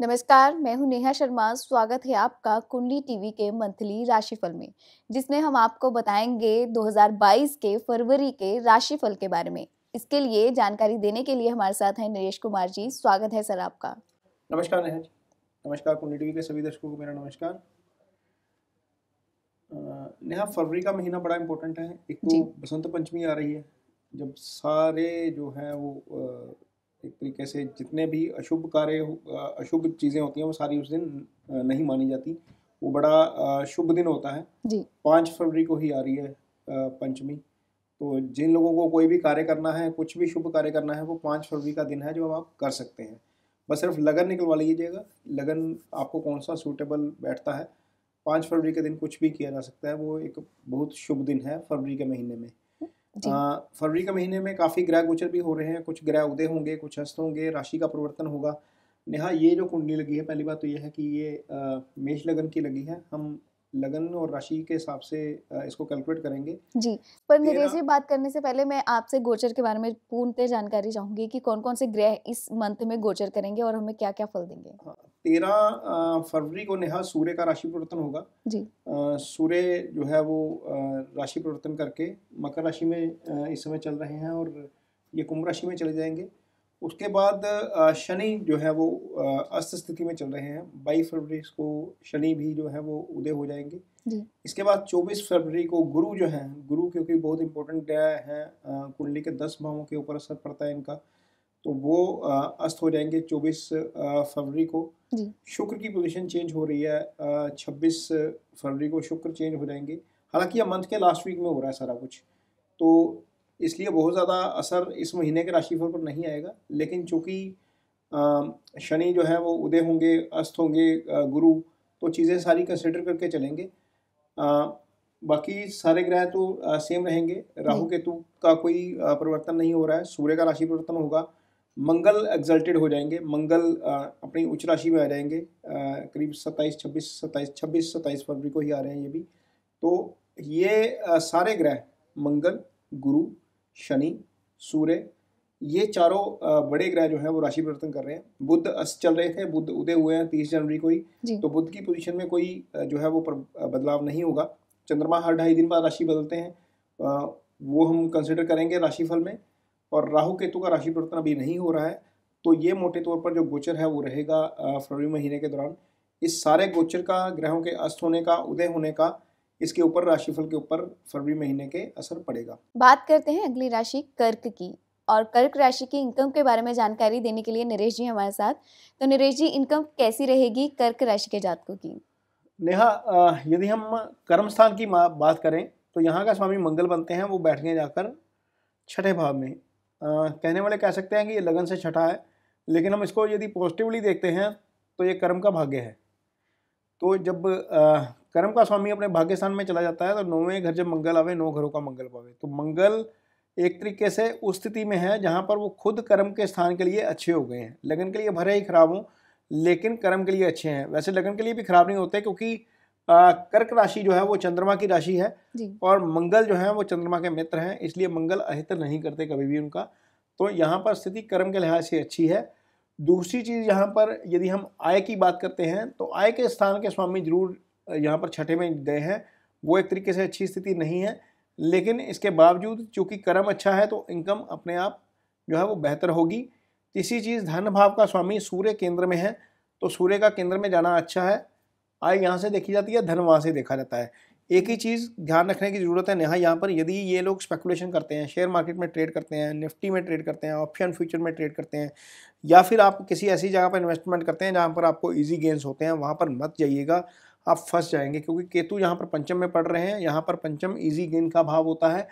नमस्कार मैं हूं नेहा शर्मा स्वागत है आपका कुंडली टीवी के मंथली राशिफल में जिसमें हम आपको बताएंगे 2022 के फरवरी के राशिफल के बारे में इसके लिए जानकारी देने के लिए हमारे साथ हैं नरेश कुमार जी स्वागत है सर आपका नमस्कार नेहा जी नमस्कार कुंडली टीवी के सभी दर्शकों को मेरा नमस्कार नेहा फरवरी का महीना बड़ा इम्पोर्टेंट है एक तो बसंत पंचमी आ रही है जब सारे जो है वो एक तरीके से जितने भी अशुभ कार्य अशुभ चीज़ें होती हैं वो सारी उस दिन नहीं मानी जाती वो बड़ा शुभ दिन होता है जी पाँच फरवरी को ही आ रही है पंचमी तो जिन लोगों को कोई भी कार्य करना है कुछ भी शुभ कार्य करना है वो पाँच फरवरी का दिन है जो आप कर सकते हैं बस सिर्फ लगन निकलवा लीजिएगा लगन आपको कौन सा सूटेबल बैठता है पाँच फरवरी के दिन कुछ भी किया जा सकता है वो एक बहुत शुभ दिन है फरवरी के महीने में फरवरी के महीने में काफ़ी ग्रह गोचर भी हो रहे हैं कुछ ग्रह उदय होंगे कुछ हस्त होंगे राशि का परिवर्तन होगा नेहा ये जो कुंडली लगी है पहली बात तो यह है कि ये मेष लगन की लगी है हम लगन और राशि के हिसाब से इसको कैलकुलेट करेंगे जी पर निरेश जी बात करने से पहले मैं आपसे गोचर के बारे में पूर्णतः जानकारी चाहूंगी कि कौन कौन से ग्रह इस मंथ में गोचर करेंगे और हमें क्या क्या फल देंगे हाँ, तेरह फरवरी को नेहा सूर्य का राशि परिवर्तन होगा सूर्य जो है वो राशि परिवर्तन करके मकर राशि में इस समय चल रहे हैं और ये कुंभ राशि में चले जाएंगे उसके बाद शनि जो है वो अस्त स्थिति में चल रहे हैं बाईस फरवरी को शनि भी जो है वो उदय हो जाएंगे जी। इसके बाद चौबीस फरवरी को गुरु जो है गुरु क्योंकि बहुत इंपॉर्टेंट है, है कुंडली के दस भावों के ऊपर असर पड़ता है इनका तो वो अस्त हो जाएंगे 24 फरवरी को शुक्र की पोजीशन चेंज हो रही है 26 फरवरी को शुक्र चेंज हो जाएंगे हालांकि यह मंथ के लास्ट वीक में हो रहा है सारा कुछ तो इसलिए बहुत ज़्यादा असर इस महीने के राशिफल पर नहीं आएगा लेकिन चूँकि शनि जो है वो उदय होंगे अस्त होंगे गुरु तो चीज़ें सारी कंसिडर करके चलेंगे बाकी सारे ग्रह तो सेम रहेंगे राहु केतु का कोई परिवर्तन नहीं हो रहा है सूर्य का राशि परिवर्तन होगा मंगल एग्जल्टेड हो जाएंगे मंगल अपनी उच्च राशि में आ जाएंगे करीब सत्ताईस छब्बीस सत्ताईस छब्बीस सत्ताईस फरवरी को ही आ रहे हैं ये भी तो ये सारे ग्रह मंगल गुरु शनि सूर्य ये चारों बड़े ग्रह जो हैं वो राशि परिवर्तन कर रहे हैं बुद्ध अस चल रहे थे बुद्ध उदय हुए हैं तीस जनवरी को ही तो बुद्ध की पोजीशन में कोई जो है वो बदलाव नहीं होगा चंद्रमा हर ढाई दिन बाद राशि बदलते हैं वो हम कंसिडर करेंगे राशिफल में और राहु केतु का राशि परिवर्तन अभी नहीं हो रहा है तो ये मोटे तौर पर जो गोचर है वो रहेगा फरवरी महीने के दौरान इस सारे गोचर का ग्रहों के अस्त होने का उदय होने का इसके ऊपर राशिफल के ऊपर फरवरी महीने के असर पड़ेगा बात करते हैं अगली राशि कर्क की और कर्क राशि की इनकम के बारे में जानकारी देने के लिए नरेश जी हमारे साथ तो नरेश जी इनकम कैसी रहेगी कर्क राशि के जातकों की नेहा यदि हम कर्म स्थान की बात करें तो यहाँ का स्वामी मंगल बनते हैं वो बैठेंगे जाकर छठे भाव में कहने वाले कह सकते हैं कि ये लगन से छठा है लेकिन हम इसको यदि पॉजिटिवली देखते हैं तो ये कर्म का भाग्य है तो जब आ, कर्म का स्वामी अपने भाग्य स्थान में चला जाता है तो नौवें घर जब मंगल आवे नौ घरों का मंगल पावे तो मंगल एक तरीके से उस स्थिति में है जहाँ पर वो खुद कर्म के स्थान के लिए अच्छे हो गए हैं लगन के लिए भरे ही खराब हों लेकिन कर्म के लिए अच्छे हैं वैसे लगन के लिए भी खराब नहीं होते क्योंकि कर्क राशि जो है वो चंद्रमा की राशि है और मंगल जो है वो चंद्रमा के मित्र हैं इसलिए मंगल अहित नहीं करते कभी भी उनका तो यहाँ पर स्थिति कर्म के लिहाज से अच्छी है दूसरी चीज़ यहाँ पर यदि हम आय की बात करते हैं तो आय के स्थान के स्वामी जरूर यहाँ पर छठे में गए हैं वो एक तरीके से अच्छी स्थिति नहीं है लेकिन इसके बावजूद चूंकि कर्म अच्छा है तो इनकम अपने आप जो है वो बेहतर होगी तीसरी चीज़ धन भाव का स्वामी सूर्य केंद्र में है तो सूर्य का केंद्र में जाना अच्छा है आय यहाँ से देखी जाती है धन वहाँ से देखा जाता है एक ही चीज़ ध्यान रखने की ज़रूरत है नेहा यहाँ पर यदि ये लोग स्पेकुलेशन करते हैं शेयर मार्केट में ट्रेड करते हैं निफ्टी में ट्रेड करते हैं ऑप्शन फ्यूचर में ट्रेड करते हैं या फिर आप किसी ऐसी जगह पर इन्वेस्टमेंट करते हैं जहाँ पर आपको ईजी गेंस होते हैं वहाँ पर मत जाइएगा आप फंस जाएंगे क्योंकि केतु यहाँ पर पंचम में पड़ रहे हैं यहाँ पर पंचम ईजी गेन का भाव होता है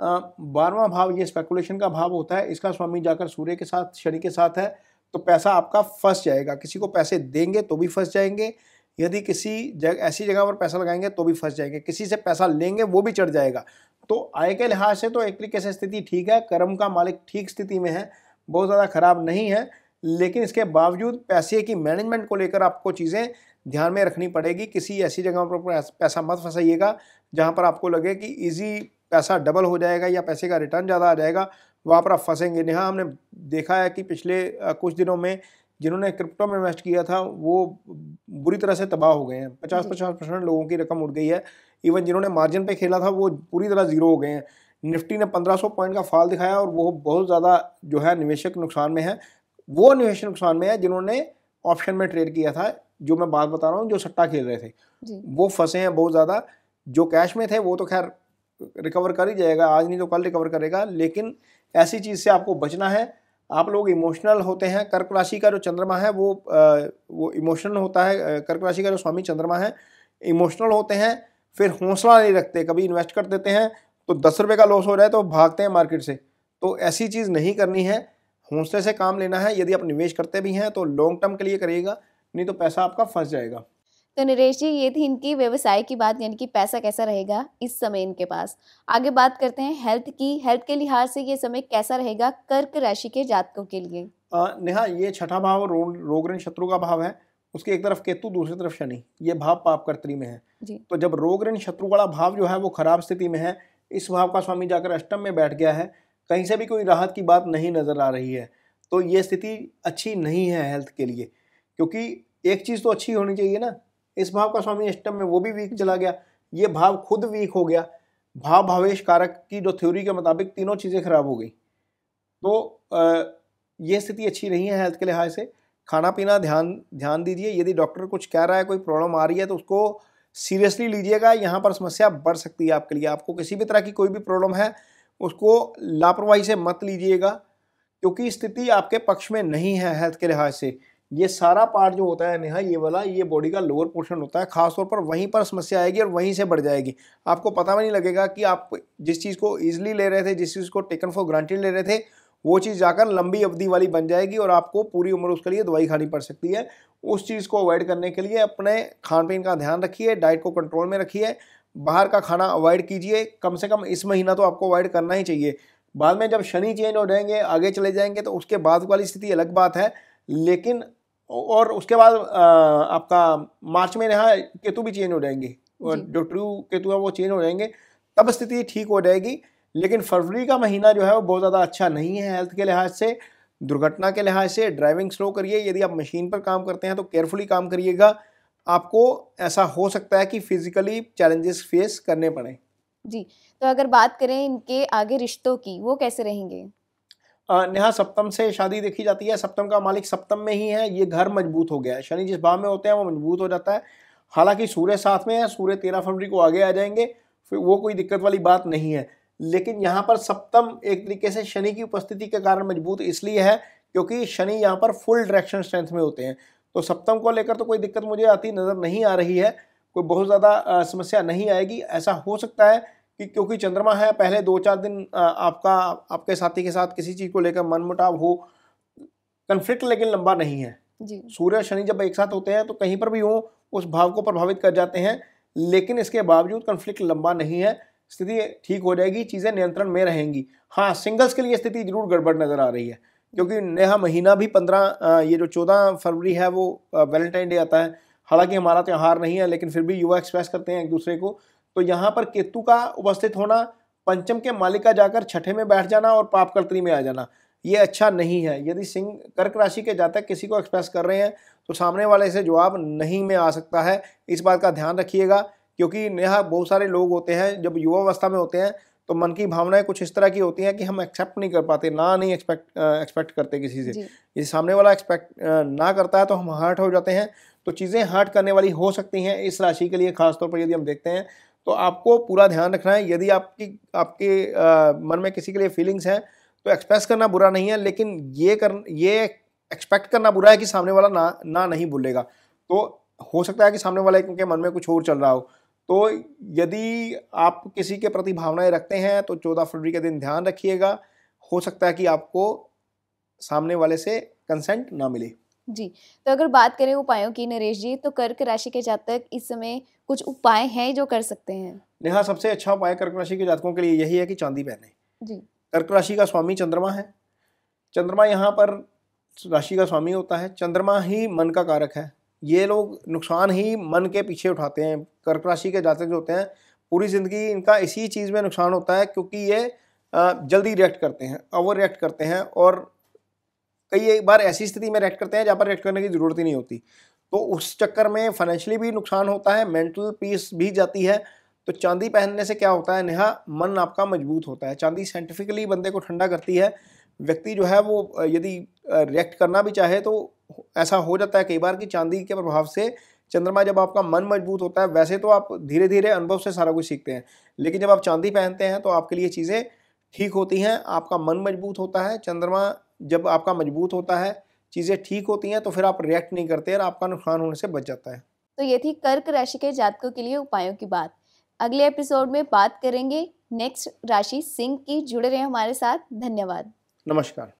बारहवा भाव ये स्पेकुलेशन का भाव होता है इसका स्वामी जाकर सूर्य के साथ शनि के साथ है तो पैसा आपका फंस जाएगा किसी को पैसे देंगे तो भी फंस जाएंगे यदि किसी जग ऐसी जगह पर पैसा लगाएंगे तो भी फंस जाएंगे किसी से पैसा लेंगे वो भी चढ़ जाएगा तो आय के लिहाज से तो एक तरीके से स्थिति ठीक है कर्म का मालिक ठीक स्थिति में है बहुत ज़्यादा खराब नहीं है लेकिन इसके बावजूद पैसे की मैनेजमेंट को लेकर आपको चीज़ें ध्यान में रखनी पड़ेगी किसी ऐसी जगह पर पैसा मत फंसाइएगा जहाँ पर आपको लगे कि ईजी पैसा डबल हो जाएगा या पैसे का रिटर्न ज़्यादा आ जाएगा वहाँ पर आप फंसेंगे नहीं हाँ, हमने देखा है कि पिछले कुछ दिनों में जिन्होंने क्रिप्टो में इन्वेस्ट किया था वो बुरी तरह से तबाह हो गए हैं पचास पचास परसेंट लोगों की रकम उड़ गई है इवन जिन्होंने मार्जिन पे खेला था वो पूरी तरह जीरो हो गए हैं निफ्टी ने 1500 पॉइंट का फाल दिखाया और वो बहुत ज़्यादा जो है निवेशक नुकसान में है वो निवेशक नुकसान में है जिन्होंने ऑप्शन में ट्रेड किया था जो मैं बात बता रहा हूँ जो सट्टा खेल रहे थे वो फंसे हैं बहुत ज़्यादा जो कैश में थे वो तो खैर रिकवर कर ही जाएगा आज नहीं तो कल रिकवर करेगा लेकिन ऐसी चीज़ से आपको बचना है आप लोग इमोशनल होते हैं कर्क राशि का जो चंद्रमा है वो वो इमोशनल होता है कर्क राशि का जो स्वामी चंद्रमा है इमोशनल होते हैं फिर हौसला नहीं रखते कभी इन्वेस्ट कर देते हैं तो दस रुपये का लॉस हो जाए तो भागते हैं मार्केट से तो ऐसी चीज़ नहीं करनी है हौसले से काम लेना है यदि आप निवेश करते भी हैं तो लॉन्ग टर्म के लिए करिएगा नहीं तो पैसा आपका फंस जाएगा तो नरेश जी ये थी इनकी व्यवसाय की बात यानी कि पैसा कैसा रहेगा इस समय इनके पास आगे बात करते हैं हेल्थ की हेल्थ के लिहाज से ये समय कैसा रहेगा कर्क राशि के जातकों के लिए नेहा ये छठा भाव ऋण शत्रु का भाव है उसके एक तरफ केतु दूसरी तरफ शनि ये भाव पाप कर्तरी में है जी। तो जब रोग ऋण शत्रु वाला भाव जो है वो खराब स्थिति में है इस भाव का स्वामी जाकर अष्टम में बैठ गया है कहीं से भी कोई राहत की बात नहीं नजर आ रही है तो ये स्थिति अच्छी नहीं है हेल्थ के लिए क्योंकि एक चीज़ तो अच्छी होनी चाहिए ना इस भाव का स्वामी अष्टम में वो भी वीक चला गया ये भाव खुद वीक हो गया भाव भावेश कारक की जो थ्योरी के मुताबिक तीनों चीज़ें खराब हो गई तो ये स्थिति अच्छी नहीं है हेल्थ के लिहाज से खाना पीना ध्यान ध्यान दीजिए यदि डॉक्टर कुछ कह रहा है कोई प्रॉब्लम आ रही है तो उसको सीरियसली लीजिएगा यहाँ पर समस्या बढ़ सकती है आपके लिए आपको किसी भी तरह की कोई भी प्रॉब्लम है उसको लापरवाही से मत लीजिएगा क्योंकि स्थिति आपके पक्ष में नहीं है हेल्थ के लिहाज से ये सारा पार्ट जो होता है नेहा ये वाला ये बॉडी का लोअर पोर्शन होता है खासतौर पर वहीं पर समस्या आएगी और वहीं से बढ़ जाएगी आपको पता भी नहीं लगेगा कि आप जिस चीज़ को ईजिली ले रहे थे जिस चीज़ को टेकन फॉर ग्रांटेड ले रहे थे वो चीज़ जाकर लंबी अवधि वाली बन जाएगी और आपको पूरी उम्र उसके लिए दवाई खानी पड़ सकती है उस चीज़ को अवॉइड करने के लिए अपने खान पीन का ध्यान रखिए डाइट को कंट्रोल में रखिए बाहर का खाना अवॉइड कीजिए कम से कम इस महीना तो आपको अवॉइड करना ही चाहिए बाद में जब शनि चेंज हो जाएंगे आगे चले जाएंगे तो उसके बाद वाली स्थिति अलग बात है लेकिन और उसके बाद आपका मार्च में यहाँ केतु भी चेंज हो जाएंगे जो ट्रू केतु है वो चेंज हो जाएंगे तब स्थिति ठीक हो जाएगी लेकिन फरवरी का महीना जो है वो बहुत ज़्यादा अच्छा नहीं है हेल्थ के लिहाज से दुर्घटना के लिहाज से ड्राइविंग स्लो करिए यदि आप मशीन पर काम करते हैं तो केयरफुली काम करिएगा आपको ऐसा हो सकता है कि फिजिकली चैलेंजेस फेस करने पड़े जी तो अगर बात करें इनके आगे रिश्तों की वो कैसे रहेंगे नेहा सप्तम से शादी देखी जाती है सप्तम का मालिक सप्तम में ही है ये घर मजबूत हो गया है शनि जिस भाव में होते हैं वो मजबूत हो जाता है हालांकि सूर्य साथ में है सूर्य तेरह फरवरी को आगे आ जाएंगे फिर वो कोई दिक्कत वाली बात नहीं है लेकिन यहाँ पर सप्तम एक तरीके से शनि की उपस्थिति के कारण मजबूत इसलिए है क्योंकि शनि यहाँ पर फुल डायरेक्शन स्ट्रेंथ में होते हैं तो सप्तम को लेकर तो कोई दिक्कत मुझे आती नज़र नहीं आ रही है कोई बहुत ज़्यादा समस्या नहीं आएगी ऐसा हो सकता है कि क्योंकि चंद्रमा है पहले दो चार दिन आपका आपके साथी के साथ किसी चीज़ को लेकर मनमुटाव हो कन्फ्लिक्ट लेकिन लंबा नहीं है जी सूर्य शनि जब एक साथ होते हैं तो कहीं पर भी हो उस भाव को प्रभावित कर जाते हैं लेकिन इसके बावजूद कन्फ्लिक्ट लंबा नहीं है स्थिति ठीक हो जाएगी चीज़ें नियंत्रण में रहेंगी हाँ सिंगल्स के लिए स्थिति जरूर गड़बड़ नज़र आ रही है क्योंकि नया महीना भी पंद्रह ये जो चौदह फरवरी है वो वैलेंटाइन डे आता है हालांकि हमारा त्यौहार नहीं है लेकिन फिर भी युवा एक्सप्रेस करते हैं एक दूसरे को तो यहाँ पर केतु का उपस्थित होना पंचम के मालिक का जाकर छठे में बैठ जाना और पापकर्त्री में आ जाना ये अच्छा नहीं है यदि सिंह कर्क राशि के जातक किसी को एक्सप्रेस कर रहे हैं तो सामने वाले से जवाब नहीं में आ सकता है इस बात का ध्यान रखिएगा क्योंकि यहाँ बहुत सारे लोग होते हैं जब युवावस्था में होते हैं तो मन की भावनाएं कुछ इस तरह की होती हैं कि हम एक्सेप्ट नहीं कर पाते ना नहीं एक्सपेक्ट एक्सपेक्ट करते किसी से यदि सामने वाला एक्सपेक्ट ना करता है तो हम हर्ट हो जाते हैं तो चीज़ें हर्ट करने वाली हो सकती हैं इस राशि के लिए खासतौर पर यदि हम देखते हैं तो आपको पूरा ध्यान रखना है यदि आपकी आपके मन में किसी के लिए फीलिंग्स हैं तो एक्सप्रेस करना बुरा नहीं है लेकिन ये कर ये एक्सपेक्ट करना बुरा है कि सामने वाला ना ना नहीं बोलेगा तो हो सकता है कि सामने वाले के मन में कुछ और चल रहा हो तो यदि आप किसी के प्रति भावनाएं रखते हैं तो चौदह फरवरी के दिन ध्यान रखिएगा हो सकता है कि आपको सामने वाले से कंसेंट ना मिले जी तो अगर बात करें उपायों की नरेश जी तो कर्क राशि के जातक इस समय कुछ उपाय हैं जो कर सकते हैं नेहा सबसे अच्छा उपाय कर्क राशि के जातकों के लिए यही है कि चांदी पहने जी कर्क राशि का स्वामी चंद्रमा है चंद्रमा यहाँ पर राशि का स्वामी होता है चंद्रमा ही मन का कारक है ये लोग नुकसान ही मन के पीछे उठाते हैं कर्क राशि के जातक जो होते हैं पूरी ज़िंदगी इनका इसी चीज़ में नुकसान होता है क्योंकि ये जल्दी रिएक्ट करते हैं ओवर रिएक्ट करते हैं और कई एक बार ऐसी स्थिति में रिएक्ट करते हैं जहाँ पर रिएक्ट करने की ज़रूरत ही नहीं होती तो उस चक्कर में फाइनेंशियली भी नुकसान होता है मेंटल पीस भी जाती है तो चांदी पहनने से क्या होता है नेहा मन आपका मजबूत होता है चांदी साइंटिफिकली बंदे को ठंडा करती है व्यक्ति जो है वो यदि रिएक्ट करना भी चाहे तो ऐसा हो जाता है कई बार कि चांदी के प्रभाव से चंद्रमा जब आपका मन मजबूत होता है वैसे तो आप धीरे धीरे अनुभव से सारा कुछ सीखते हैं लेकिन जब आप चांदी पहनते हैं तो आपके लिए चीज़ें ठीक होती हैं आपका मन मजबूत होता है चंद्रमा जब आपका मजबूत होता है चीज़ें ठीक होती हैं तो फिर आप रिएक्ट नहीं करते और आपका नुकसान होने से बच जाता है तो ये थी कर्क राशि के जातकों के लिए उपायों की बात अगले एपिसोड में बात करेंगे नेक्स्ट राशि सिंह की जुड़े रहे हमारे साथ धन्यवाद नमस्कार